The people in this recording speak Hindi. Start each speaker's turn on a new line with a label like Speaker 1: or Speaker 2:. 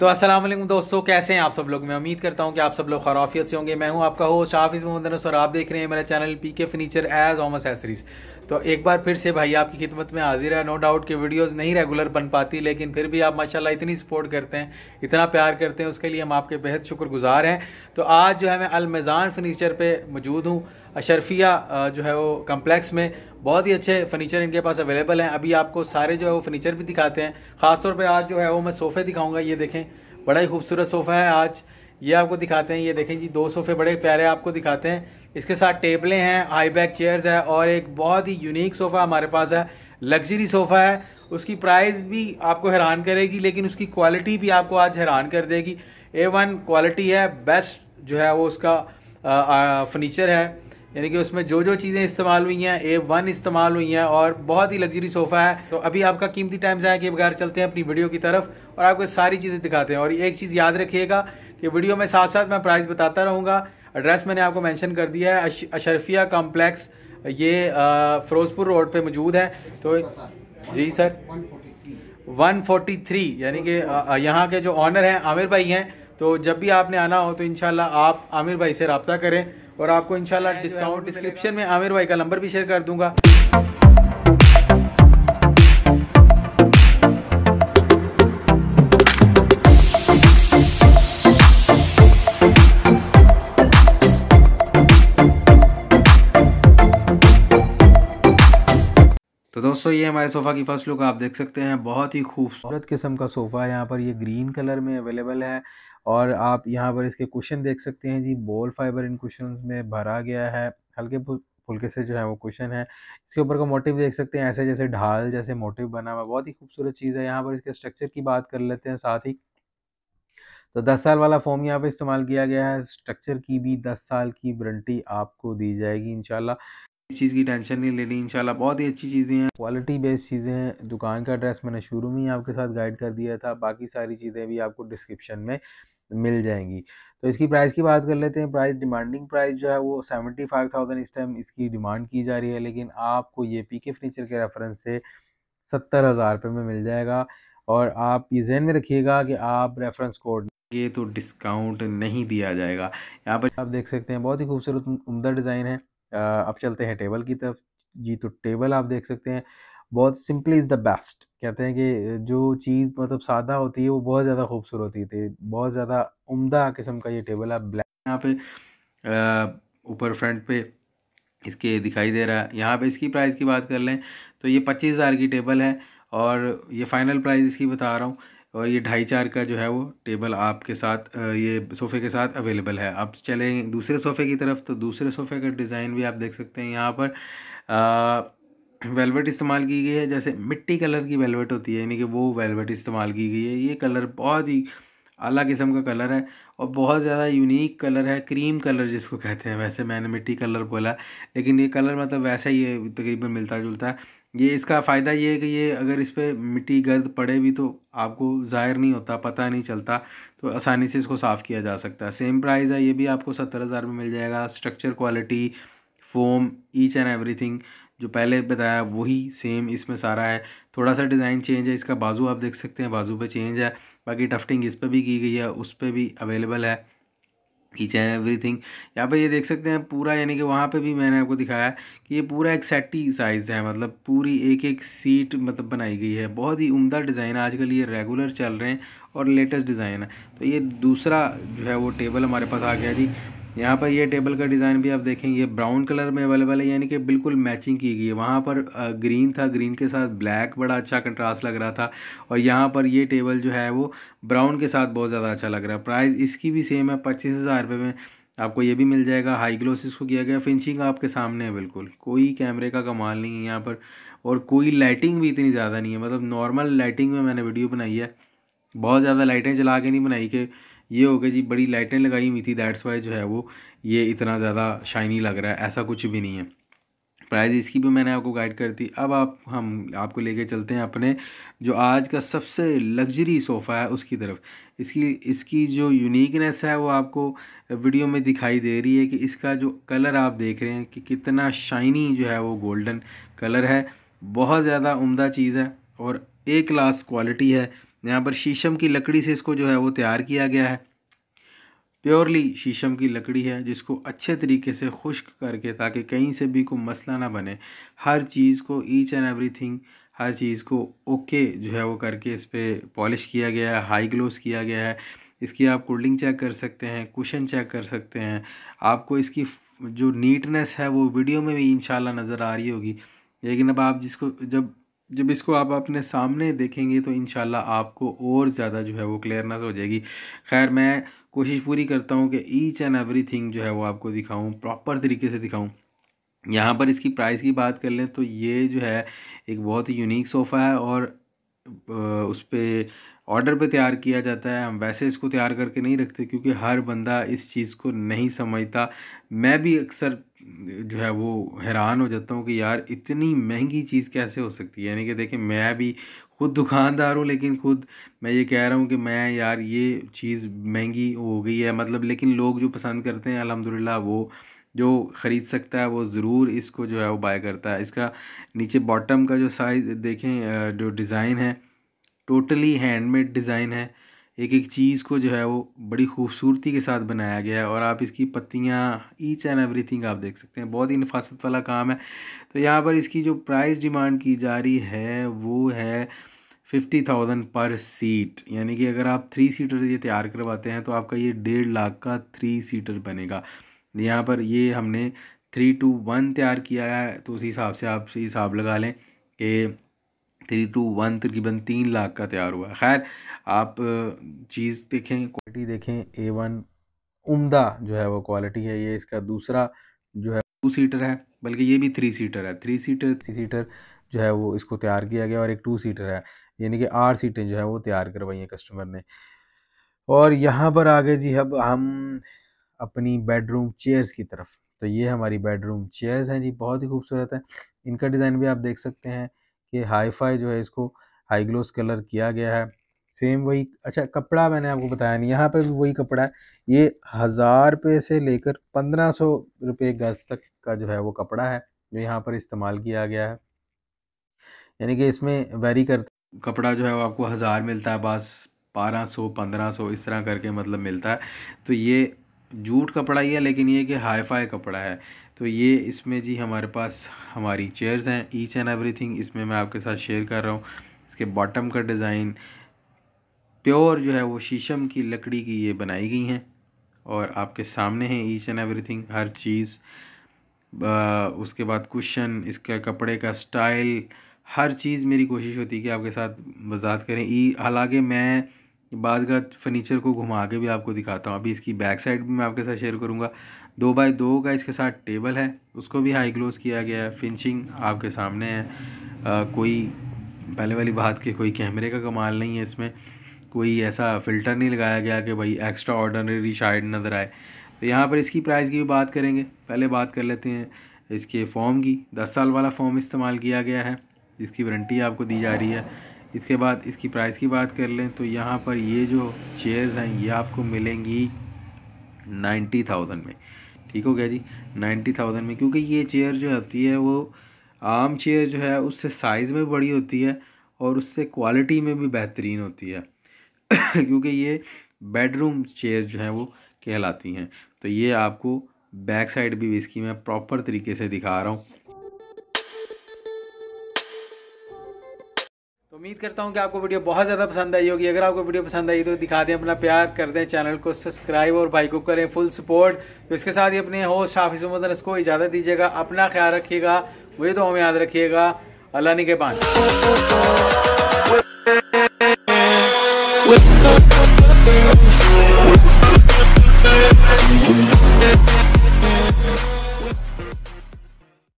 Speaker 1: तो असल दोस्तों कैसे हैं आप सब लोग मैं उम्मीद करता हूं कि आप सब लोग खराफियत से होंगे मैं हूं आपका होस्ट हाफिज़ मोहम्मद और आप देख रहे हैं मेरा चैनल पी के फर्नीचर एज ऑम एसरीज तो एक बार फिर से भाई आपकी खिदमत में हाजिर है नो डाउट कि वीडियोस नहीं रेगुलर बन पाती लेकिन फिर भी आप माशाल्लाह इतनी सपोर्ट करते हैं इतना प्यार करते हैं उसके लिए हम आपके बेहद शुक्रगुजार हैं तो आज जो है मैं अलमेज़ान फर्नीचर पे मौजूद हूँ अशरफिया जो है वो कम्प्लेक्स में बहुत ही अच्छे फर्नीचर इनके पास अवेलेबल हैं अभी आपको सारे जो है वो फर्नीचर भी दिखाते हैं ख़ासतौर पर आज जो है वो मैं सोफ़े दिखाऊँगा ये देखें बड़ा ही खूबसूरत सोफ़ा है आज ये आपको दिखाते हैं ये देखें जी दो सोफे बड़े प्यारे आपको दिखाते हैं इसके साथ टेबलें हैं हाई बैक चेयर्स है और एक बहुत ही यूनिक सोफ़ा हमारे पास है लग्जरी सोफ़ा है उसकी प्राइस भी आपको हैरान करेगी लेकिन उसकी क्वालिटी भी आपको आज हैरान कर देगी ए वन क्वालिटी है बेस्ट जो है वो उसका फर्नीचर है यानी कि उसमें जो जो चीज़ें इस्तेमाल हुई हैं ए वन इस्तेमाल हुई हैं और बहुत ही लग्जरी सोफ़ा है तो अभी आपका कीमती टाइम जाए कि बगैर चलते हैं अपनी वीडियो की तरफ और आपको सारी चीज़ें दिखाते हैं और एक चीज़ याद रखिएगा कि वीडियो में साथ साथ मैं प्राइस बताता रहूँगा एड्रेस मैंने आपको मेंशन कर दिया है अश, अशरफिया कॉम्प्लेक्स ये फ़िरोज़पुर रोड पे मौजूद है तो जी सर 143 यानी कि यहाँ के जो ऑनर हैं आमिर भाई हैं तो जब भी आपने आना हो तो इनशाला आप आमिर भाई से रबता करें और आपको इनशाला डिस्काउंट डिस्क्रिप्शन में आमिर भाई का नंबर भी शेयर कर दूंगा दोस्तों ये हमारे सोफ़ा की फर्स्ट लुक आप देख सकते हैं बहुत ही खूबसूरत किस्म का सोफ़ा है यहाँ पर ये ग्रीन कलर में अवेलेबल है और आप यहाँ पर इसके कुशन देख सकते हैं जी बॉल फाइबर इन कुशन में भरा गया है हल्के फुलके से जो है वो कुशन है इसके ऊपर का मोटिव देख सकते हैं ऐसे जैसे ढाल जैसे मोटिव बना हुआ बहुत ही खूबसूरत चीज़ है यहाँ पर इसके स्ट्रक्चर की बात कर लेते हैं साथ ही तो 10 साल वाला फॉर्म यहाँ पे इस्तेमाल किया गया है स्ट्रक्चर की भी 10 साल की वारंटी आपको दी जाएगी इनशाला इस चीज़ की टेंशन नहीं लेनी इंशाल्लाह बहुत ही अच्छी चीज़ें हैं क्वालिटी बेस्ड चीज़ें हैं दुकान का एड्रेस मैंने शुरू में ही आपके साथ गाइड कर दिया था बाकी सारी चीज़ें भी आपको डिस्क्रिप्शन में मिल जाएंगी तो इसकी प्राइस की बात कर लेते हैं प्राइस डिमांडिंग प्राइस जो है वो सेवेंटी फाइव थाउजेंड इस टाइम इसकी डिमांड की जा रही है लेकिन आपको ये पी के फर्नीचर के रेफरेंस से सत्तर हज़ार रुपये में मिल जाएगा और आप ये जहन में रखिएगा कि आप रेफरेंस कोड ये तो डिस्काउंट नहीं दिया जाएगा यहाँ पर आप देख सकते हैं बहुत ही खूबसूरत उमदा डिज़ाइन है अब चलते हैं टेबल की तरफ जी तो टेबल आप देख सकते हैं बहुत सिंपली इज़ द बेस्ट कहते हैं कि जो चीज़ मतलब सादा होती है वो बहुत ज़्यादा खूबसूरत होती थी बहुत ज़्यादा उम्दा किस्म का ये टेबल आप ब्लैक यहाँ पे ऊपर फ्रंट पे इसके दिखाई दे रहा है यहाँ पे इसकी प्राइस की बात कर लें तो ये पच्चीस हज़ार की टेबल है और ये फ़ाइनल प्राइस इसकी बता रहा हूँ और ये ढाई चार का जो है वो टेबल आपके साथ ये सोफ़े के साथ अवेलेबल है आप चलें दूसरे सोफ़े की तरफ तो दूसरे सोफ़े का डिज़ाइन भी आप देख सकते हैं यहाँ पर वेलवेट इस्तेमाल की गई है जैसे मिट्टी कलर की वेलवेट होती है यानी कि वो वेलवेट इस्तेमाल की गई है ये कलर बहुत ही अलग किस्म का कलर है और बहुत ज़्यादा यूनिक कलर है क्रीम कलर जिसको कहते हैं वैसे मैंने मिट्टी कलर बोला लेकिन ये कलर मतलब वैसा ही तकरीबन मिलता जुलता है ये इसका फ़ायदा ये है कि ये अगर इस पर मिट्टी गर्द पड़े भी तो आपको ज़ाहिर नहीं होता पता नहीं चलता तो आसानी से इसको साफ़ किया जा सकता है सेम प्राइस है ये भी आपको सत्तर हज़ार में मिल जाएगा structure quality foam each and everything जो पहले बताया वही सेम इसमें सारा है थोड़ा सा डिज़ाइन चेंज है इसका बाजू आप देख सकते हैं बाजू पर चेंज है बाकी टफ्टिंग इस पर भी की गई है उस पर भी अवेलेबल है ईच एंड थिंग यहाँ पर ये देख सकते हैं पूरा यानी कि वहाँ पे भी मैंने आपको दिखाया कि ये पूरा एक सेटी साइज़ है मतलब पूरी एक एक सीट मतलब बनाई गई है बहुत ही उमदा डिज़ाइन है आजकल ये रेगुलर चल रहे हैं और लेटेस्ट डिज़ाइन है तो ये दूसरा जो है वो टेबल हमारे पास आ गया जी यहाँ पर ये टेबल का डिज़ाइन भी आप देखेंगे ब्राउन कलर में अवेलेबल है यानी कि बिल्कुल मैचिंग की गई है वहाँ पर ग्रीन था ग्रीन के साथ ब्लैक बड़ा अच्छा कंट्रास्ट लग रहा था और यहाँ पर ये टेबल जो है वो ब्राउन के साथ बहुत ज़्यादा अच्छा लग रहा है प्राइस इसकी भी सेम है पच्चीस हज़ार रुपये में आपको ये भी मिल जाएगा हाई ग्लोस इसको किया गया फिनिशिंग आपके सामने है बिल्कुल कोई कैमरे का कमाल नहीं है यहाँ पर और कोई लाइटिंग भी इतनी ज़्यादा नहीं है मतलब नॉर्मल लाइटिंग में मैंने वीडियो बनाई है बहुत ज़्यादा लाइटें चला के नहीं बनाई कि ये हो गया जी बड़ी लाइटें लगाई हुई थी दैट्स वाई जो है वो ये इतना ज़्यादा शाइनी लग रहा है ऐसा कुछ भी नहीं है प्राइस इसकी भी मैंने आपको गाइड कर दी अब आप हम आपको लेके चलते हैं अपने जो आज का सबसे लग्जरी सोफ़ा है उसकी तरफ इसकी इसकी जो यूनिकनेस है वो आपको वीडियो में दिखाई दे रही है कि इसका जो कलर आप देख रहे हैं कि कितना शाइनी जो है वो गोल्डन कलर है बहुत ज़्यादा उम्दा चीज़ है और ए क्लास क्वालिटी है यहाँ पर शीशम की लकड़ी से इसको जो है वो तैयार किया गया है प्योरली शीशम की लकड़ी है जिसको अच्छे तरीके से खुश्क करके ताकि कहीं से भी कोई मसला ना बने हर चीज़ को ईच एंड एवरीथिंग हर चीज़ को ओके जो है वो करके इस पर पॉलिश किया गया है हाई ग्लोस किया गया है इसकी आप कोल्डिंग चेक कर सकते हैं कुशन चेक कर सकते हैं आपको इसकी जो नीटनेस है वो वीडियो में भी इन नज़र आ रही होगी लेकिन अब आप जिसको जब जब इसको आप अपने सामने देखेंगे तो इन आपको और ज़्यादा जो है वो क्लियरनेस हो जाएगी खैर मैं कोशिश पूरी करता हूँ कि ईच एंड एवरी थिंग जो है वो आपको दिखाऊँ प्रॉपर तरीके से दिखाऊँ यहाँ पर इसकी प्राइस की बात कर लें तो ये जो है एक बहुत ही यूनिक सोफ़ा है और उस पर ऑर्डर पे तैयार किया जाता है हम वैसे इसको तैयार करके नहीं रखते क्योंकि हर बंदा इस चीज़ को नहीं समझता मैं भी अक्सर जो है वो हैरान हो जाता हूँ कि यार इतनी महंगी चीज़ कैसे हो सकती है यानी कि देखें मैं भी खुद दुकानदार हूँ लेकिन खुद मैं ये कह रहा हूँ कि मैं यार ये चीज़ महंगी हो गई है मतलब लेकिन लोग जो पसंद करते हैं अलहमदिल्ला वो जो ख़रीद सकता है वो ज़रूर इसको जो है वो बाय करता है इसका नीचे बॉटम का जो साइज़ देखें जो डिज़ाइन है टोटली हैंडमेड डिज़ाइन है एक एक चीज़ को जो है वो बड़ी खूबसूरती के साथ बनाया गया है और आप इसकी पत्तियाँ ईच एंड एवरीथिंग आप देख सकते हैं बहुत ही नफासत वाला काम है तो यहाँ पर इसकी जो प्राइस डिमांड की जा रही है वो है फिफ्टी थाउजेंड पर सीट यानी कि अगर आप थ्री सीटर ये तैयार करवाते हैं तो आपका ये डेढ़ लाख का थ्री सीटर बनेगा यहाँ पर ये हमने थ्री टू वन तैयार किया है तो उस हिसाब से आप हिसाब लगा लें कि थ्री टू वन तकरीबन तीन लाख का तैयार हुआ खैर आप चीज़ देखें क्वालिटी देखें ए वन उमदा जो है वो क्वालिटी है ये इसका दूसरा जो है टू सीटर है बल्कि ये भी थ्री सीटर है थ्री सीटर थ्री सीटर जो है वो इसको तैयार किया गया और एक टू सीटर है यानी कि आठ सीटें जो है वो तैयार करवाई हैं कस्टमर ने और यहाँ पर आगे जी अब हम अपनी बेडरूम चेयर्स की तरफ तो ये हमारी बेडरूम चेयर्स हैं जी बहुत ही खूबसूरत है इनका डिज़ाइन भी आप देख सकते हैं कि फाई जो है इसको हाई ग्लोस कलर किया गया है सेम वही अच्छा कपड़ा मैंने आपको बताया नहीं यहाँ पर भी वही कपड़ा है ये हज़ार रुपये से लेकर पंद्रह सौ रुपये गज तक का जो है वो कपड़ा है जो यहाँ पर इस्तेमाल किया गया है यानी कि इसमें वेरी कर कपड़ा जो है वो आपको हज़ार मिलता है बस बारह सौ पंद्रह सौ इस तरह करके मतलब मिलता है तो ये जूट कपड़ा ही है लेकिन ये कि हाई फाई कपड़ा है तो ये इसमें जी हमारे पास हमारी चेयर्स हैं ईच एंड एवरी इसमें मैं आपके साथ शेयर कर रहा हूँ इसके बॉटम का डिज़ाइन प्योर जो है वो शीशम की लकड़ी की ये बनाई गई हैं और आपके सामने हैं ईच एंड एवरी हर चीज़ उसके बाद कुशन इसका कपड़े का स्टाइल हर चीज़ मेरी कोशिश होती है कि आपके साथ वजात करें ई हालांकि मैं बाद का फर्नीचर को घुमा के भी आपको दिखाता हूँ अभी इसकी बैक साइड भी मैं आपके साथ शेयर करूँगा दो बाई दो का इसके साथ टेबल है उसको भी हाई ग्लोज़ किया गया है फिनिशिंग आपके सामने है आ, कोई पहले वाली बात के कोई कैमरे का कमाल नहीं है इसमें कोई ऐसा फ़िल्टर नहीं लगाया गया कि भाई एक्स्ट्रा ऑर्डनरी शाइड नज़र आए तो यहाँ पर इसकी प्राइस की भी बात करेंगे पहले बात कर लेते हैं इसके फॉर्म की दस साल वाला फॉर्म इस्तेमाल किया गया है जिसकी वारंटी आपको दी जा रही है इसके बाद इसकी प्राइस की बात कर लें तो यहाँ पर ये जो चेयर्स हैं ये आपको मिलेंगी नाइन्टी थाउजेंड में ठीक हो गया जी नाइन्टी थाउजेंड में क्योंकि ये चेयर जो होती है वो आम चेयर जो है उससे साइज़ में बड़ी होती है और उससे क्वालिटी में भी बेहतरीन होती है क्योंकि ये बेडरूम चेयर जो हैं वो कहलाती हैं तो ये आपको बैक साइड भी इसकी मैं प्रॉपर तरीके से दिखा रहा हूँ उम्मीद करता हूँ कि आपको वीडियो बहुत ज़्यादा पसंद आई होगी अगर आपको वीडियो पसंद आई तो दिखा दें अपना प्यार कर दें चैनल को सब्सक्राइब और भाई को करें फुल सपोर्ट तो इसके साथ ही अपने होस्ट हाफिज मोहम्मद अनस को इजाज़त दीजिएगा अपना ख्याल रखिएगा मुझे तो हमें याद रखिएगा अल्लाह के पान